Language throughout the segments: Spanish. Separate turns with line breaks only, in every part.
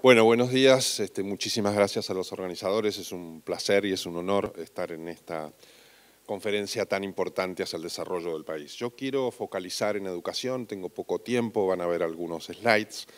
Bueno, buenos días. Este, muchísimas gracias a los organizadores. Es un placer y es un honor estar en esta conferencia tan importante hacia el desarrollo del país. Yo quiero focalizar en educación, tengo poco tiempo, van a ver algunos slides.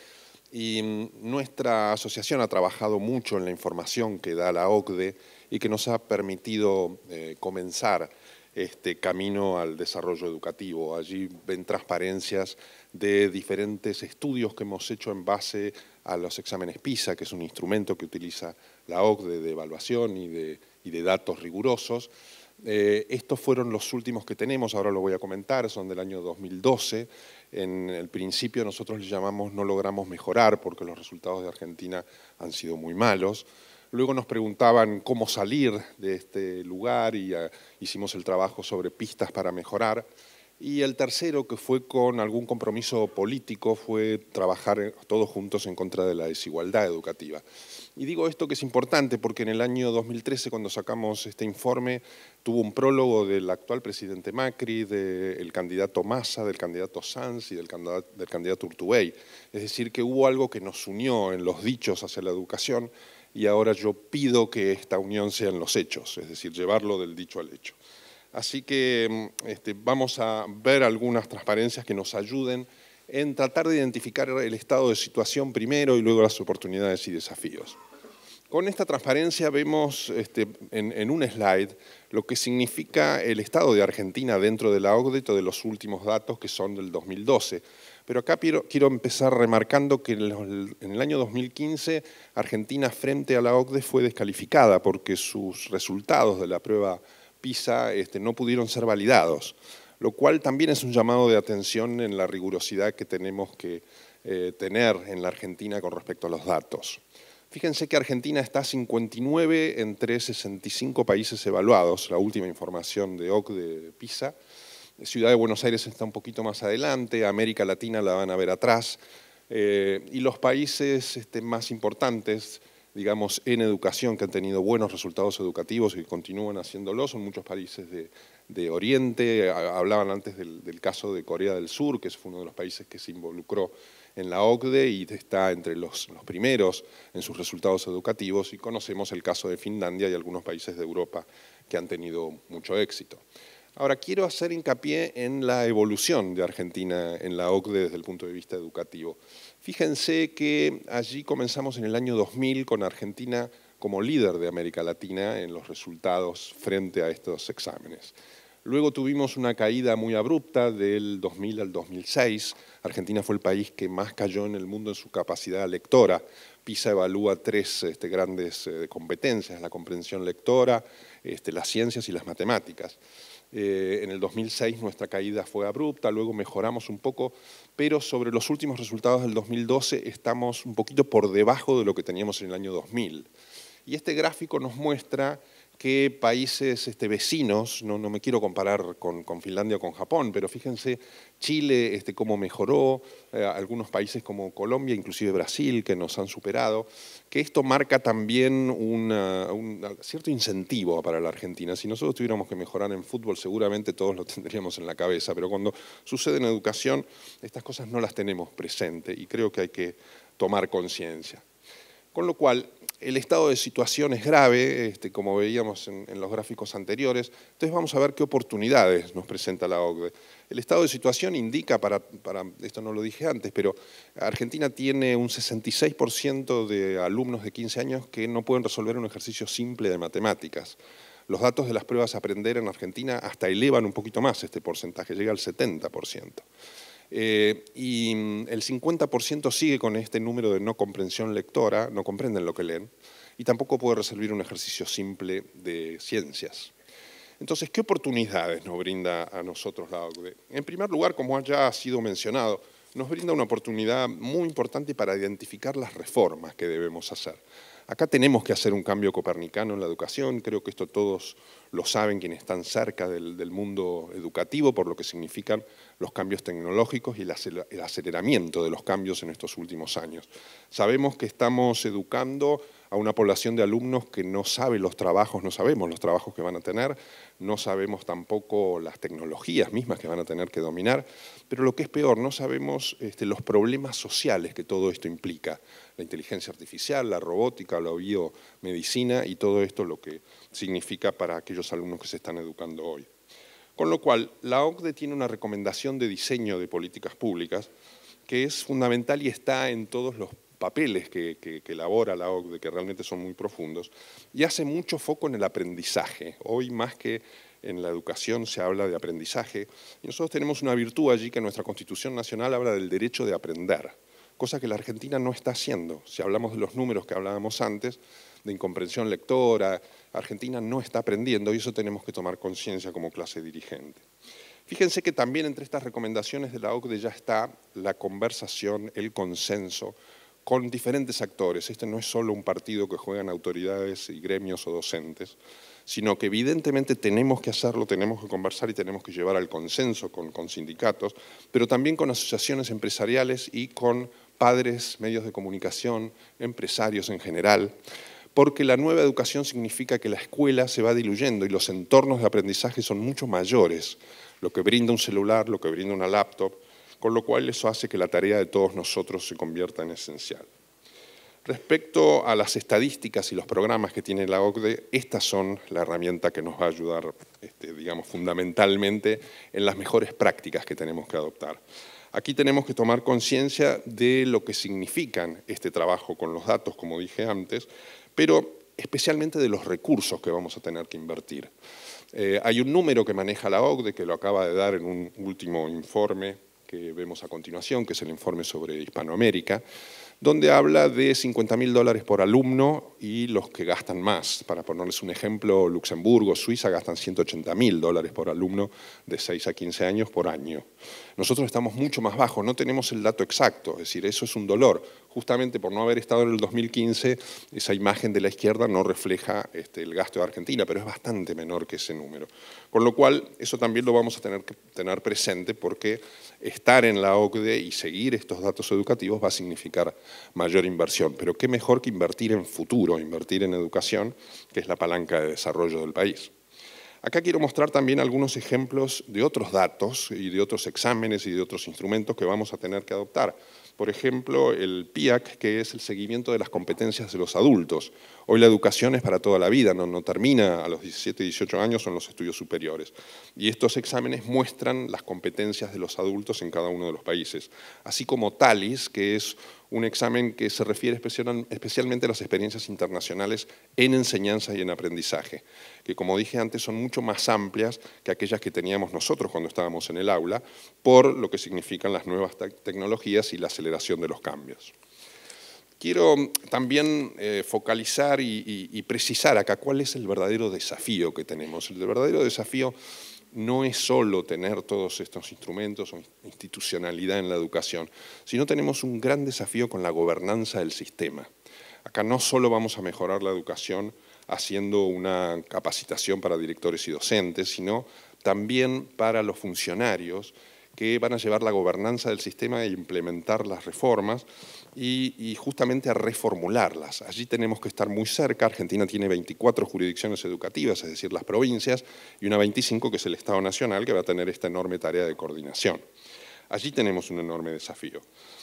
Y mm, nuestra asociación ha trabajado mucho en la información que da la OCDE y que nos ha permitido eh, comenzar este camino al desarrollo educativo. Allí ven transparencias de diferentes estudios que hemos hecho en base a los exámenes PISA, que es un instrumento que utiliza la OCDE de evaluación y de, datos rigurosos. Eh, estos fueron los últimos que tenemos, ahora lo voy a comentar, son del año 2012. En el principio nosotros le llamamos no logramos mejorar porque los resultados de Argentina han sido muy malos. Luego nos preguntaban cómo salir de este lugar y ah, hicimos el trabajo sobre pistas para mejorar. Y el tercero, que fue con algún compromiso político, fue trabajar todos juntos en contra de la desigualdad educativa. Y digo esto que es importante porque en el año 2013, cuando sacamos este informe, tuvo un prólogo del actual presidente Macri, del candidato Massa, del candidato Sanz y del candidato, del candidato Urtubey. Es decir, que hubo algo que nos unió en los dichos hacia la educación y ahora yo pido que esta unión sea en los hechos, es decir, llevarlo del dicho al hecho. Así que mm, este, vamos a ver algunas transparencias que nos ayuden en tratar de identificar el estado de situación primero y luego las oportunidades y desafíos. Con esta transparencia vemos este, en, un slide lo que significa el estado de Argentina dentro de la OCDE de los últimos datos que son del 2012. Pero acá quiero, empezar remarcando que en, en el año 2015 Argentina frente a la OCDE fue descalificada porque sus resultados de la prueba PISA este, no pudieron ser validados, lo cual también es un llamado de atención en la rigurosidad que tenemos que eh, tener en la Argentina con respecto a los datos. Fíjense que Argentina está 59 entre 65 países evaluados, la última información de OCDE de PISA. Ciudad de Buenos Aires está un poquito más adelante, América Latina la van a ver atrás, eh, y los países este, más importantes digamos, en educación, que han tenido buenos resultados educativos y continúan haciéndolo, son muchos países de, Oriente, hablaban antes del, caso de Corea del Sur, que es uno de los países que se involucró en la OCDE y está entre los primeros en sus resultados educativos, y conocemos el caso de Finlandia y algunos países de Europa que han tenido mucho éxito. Ahora, quiero hacer hincapié en la evolución de Argentina en la OCDE desde el punto de vista educativo. Fíjense que allí comenzamos en el año 2000 con Argentina como líder de América Latina en los resultados frente a estos exámenes. Luego tuvimos una caída muy abrupta del 2000 al 2006. Argentina fue el país que más cayó en el mundo en su capacidad lectora. PISA evalúa tres este, grandes eh, competencias, la comprensión lectora, este, las ciencias y las matemáticas. Eh, en el 2006 nuestra caída fue abrupta, luego mejoramos un poco, pero sobre los últimos resultados del 2012 estamos un poquito por debajo de lo que teníamos en el año 2000. Y este gráfico nos muestra qué países este, vecinos, no, me quiero comparar con, Finlandia o con Japón, pero fíjense Chile, este, cómo mejoró, eh, algunos países como Colombia, inclusive Brasil, que nos han superado, que esto marca también un cierto incentivo para la Argentina. Si nosotros tuviéramos que mejorar en fútbol, seguramente todos lo tendríamos en la cabeza, pero cuando sucede en educación, estas cosas no las tenemos presente y creo que hay que tomar conciencia. Con lo cual, el estado de situación es grave, este, como veíamos en, los gráficos anteriores. Entonces vamos a ver qué oportunidades nos presenta la OCDE. El estado de situación indica, para, esto no lo dije antes, pero Argentina tiene un 66% de alumnos de 15 años que no pueden resolver un ejercicio simple de matemáticas. Los datos de las pruebas aprender en Argentina hasta elevan un poquito más este porcentaje, llega al 70%. Eh, y mm, el 50% sigue con este número de no comprensión lectora, no comprenden lo que leen, y tampoco puede resolver un ejercicio simple de ciencias. Entonces, ¿qué oportunidades nos brinda a nosotros la OCDE? En primer lugar, como ya ha sido mencionado, nos brinda una oportunidad muy importante para identificar las reformas que debemos hacer. Acá tenemos que hacer un cambio copernicano en la educación, creo que esto todos lo saben quienes están cerca del, mundo educativo, por lo que significan los cambios tecnológicos y el aceleramiento de los cambios en estos últimos años. Sabemos que estamos educando a una población de alumnos que no sabe los trabajos, no sabemos los trabajos que van a tener, no sabemos tampoco las tecnologías mismas que van a tener que dominar, pero lo que es peor, no sabemos este, los problemas sociales que todo esto implica, la inteligencia artificial, la robótica, la biomedicina y todo esto lo que significa para aquellos alumnos que se están educando hoy. Con lo cual, la OCDE tiene una recomendación de diseño de políticas públicas que es fundamental y está en todos los papeles que, elabora la OCDE, que realmente son muy profundos, y hace mucho foco en el aprendizaje. Hoy más que en la educación se habla de aprendizaje, y nosotros tenemos una virtud allí que nuestra Constitución Nacional habla del derecho de aprender, cosa que la Argentina no está haciendo. Si hablamos de los números que hablábamos antes, de incomprensión lectora, Argentina no está aprendiendo y eso tenemos que tomar conciencia como clase dirigente. Fíjense que también entre estas recomendaciones de la OCDE ya está la conversación, el consenso, con diferentes actores. Este no es solo un partido que juegan autoridades y gremios o docentes, sino que evidentemente tenemos que hacerlo, tenemos que conversar y tenemos que llevar al consenso con, sindicatos, pero también con asociaciones empresariales y con padres, medios de comunicación, empresarios en general porque la nueva educación significa que la escuela se va diluyendo y los entornos de aprendizaje son mucho mayores. Lo que brinda un celular, lo que brinda una laptop, con lo cual eso hace que la tarea de todos nosotros se convierta en esencial. Respecto a las estadísticas y los programas que tiene la OCDE, estas son la herramienta que nos va a ayudar, este, digamos, fundamentalmente en las mejores prácticas que tenemos que adoptar. Aquí tenemos que tomar conciencia de lo que significan este trabajo con los datos, como dije antes, pero especialmente de los recursos que vamos a tener que invertir. Eh, hay un número que maneja la OCDE, que lo acaba de dar en un último informe que vemos a continuación, que es el informe sobre Hispanoamérica, donde habla de 50 mil dólares por alumno y los que gastan más. Para ponerles un ejemplo, Luxemburgo, Suiza gastan 180 mil dólares por alumno de 6 a 15 años por año. Nosotros estamos mucho más bajos, no tenemos el dato exacto, es decir, eso es un dolor. Justamente por no haber estado en el 2015, esa imagen de la izquierda no refleja este, el gasto de Argentina, pero es bastante menor que ese número. Con lo cual, eso también lo vamos a tener que tener presente porque estar en la OCDE y seguir estos datos educativos va a significar mayor inversión. Pero qué mejor que invertir en futuro, invertir en educación, que es la palanca de desarrollo del país. Acá quiero mostrar también algunos ejemplos de otros datos y de otros exámenes y de otros instrumentos que vamos a tener que adoptar. Por ejemplo, el PIAC, que es el seguimiento de las competencias de los adultos. Hoy la educación es para toda la vida, no, termina a los 17, 18 años, son los estudios superiores. Y estos exámenes muestran las competencias de los adultos en cada uno de los países. Así como TALIS, que es un examen que se refiere especialmente a las experiencias internacionales en enseñanza y en aprendizaje, que como dije antes son mucho más amplias que aquellas que teníamos nosotros cuando estábamos en el aula, por lo que significan las nuevas tecnologías y la aceleración de los cambios. Quiero también eh, focalizar y, y precisar acá cuál es el verdadero desafío que tenemos. El verdadero desafío no es solo tener todos estos instrumentos o institucionalidad en la educación, sino tenemos un gran desafío con la gobernanza del sistema. Acá no solo vamos a mejorar la educación haciendo una capacitación para directores y docentes, sino también para los funcionarios que van a llevar la gobernanza del sistema a e implementar las reformas y, y justamente a reformularlas. Allí tenemos que estar muy cerca. Argentina tiene 24 jurisdicciones educativas, es decir, las provincias, y una 25 que es el Estado Nacional, que va a tener esta enorme tarea de coordinación. Allí tenemos un enorme desafío.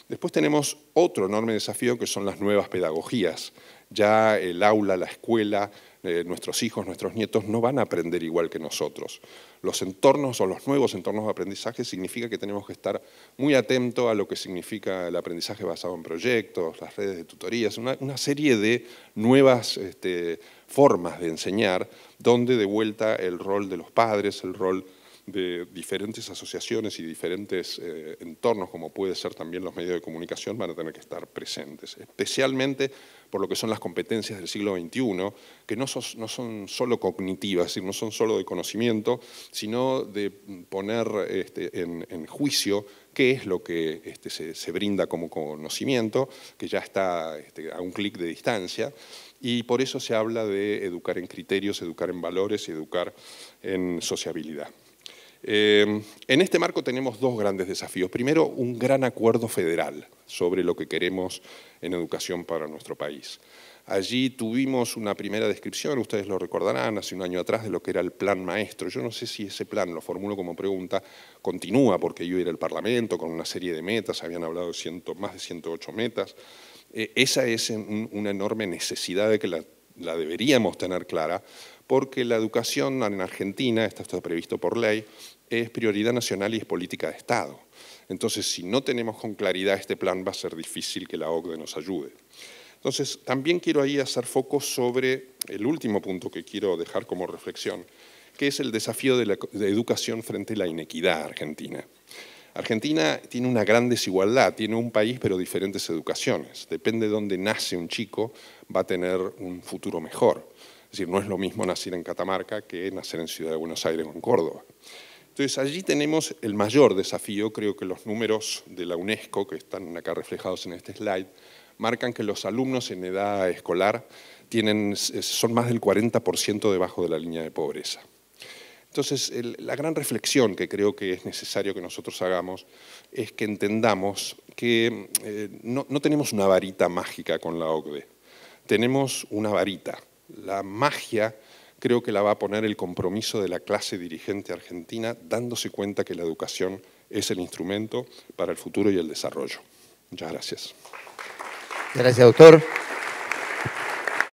Después tenemos otro enorme desafío que son las nuevas pedagogías. Ya el aula, la escuela, eh, nuestros hijos, nuestros nietos no van a aprender igual que nosotros. Los entornos o los nuevos entornos de aprendizaje significa que tenemos que estar muy atentos a lo que significa el aprendizaje basado en proyectos, las redes de tutorías, una, serie de nuevas este, formas de enseñar, donde de vuelta el rol de los padres, el rol de diferentes asociaciones y diferentes eh, entornos, como puede ser también los medios de comunicación, van a tener que estar presentes, especialmente por lo que son las competencias del siglo XXI, que no son, no solo cognitivas, no son solo de conocimiento, sino de poner este, en, juicio qué es lo que este, se, brinda como conocimiento, que ya está este, a un clic de distancia, y por eso se habla de educar en criterios, educar en valores y educar en sociabilidad. Em, en este marco tenemos dos grandes desafíos. Primero, un gran acuerdo federal sobre lo que queremos en educación para nuestro país. Allí tuvimos una primera descripción, ustedes lo recordarán, hace un año atrás, de lo que era el plan maestro. Yo no sé si ese plan, lo formulo como pregunta, continúa, porque yo era el Parlamento con una serie de metas, habían hablado ciento, más de 108 metas. Eh, esa es una enorme necesidad de que la, la deberíamos tener clara, porque la educación en Argentina, esto está previsto por ley, es prioridad nacional y es política de Estado. Entonces, si no tenemos con claridad este plan, va a ser difícil que la OCDE nos ayude. Entonces, también quiero ahí hacer foco sobre el último punto que quiero dejar como reflexión, que es el desafío de la educación frente a la inequidad argentina. Argentina tiene una gran desigualdad, tiene un país pero diferentes educaciones. Depende de dónde nace un chico, va a tener un futuro mejor. Es decir, no es lo mismo nacer en Catamarca que nacer en Ciudad de Buenos Aires o en Córdoba. Entonces allí tenemos el mayor desafío, creo que los números de la UNESCO, que están acá reflejados en este slide, marcan que los alumnos en edad escolar tienen, eh, son más del 40% debajo de la línea de pobreza. Entonces, la gran reflexión que creo que es necesario que nosotros hagamos es que entendamos que eh, no, no tenemos una varita mágica con la OCDE, tenemos una varita la magia creo que la va a poner el compromiso de la clase dirigente argentina, dándose cuenta que la educación es el instrumento para el futuro y el desarrollo. Muchas gracias. Gracias, doctor.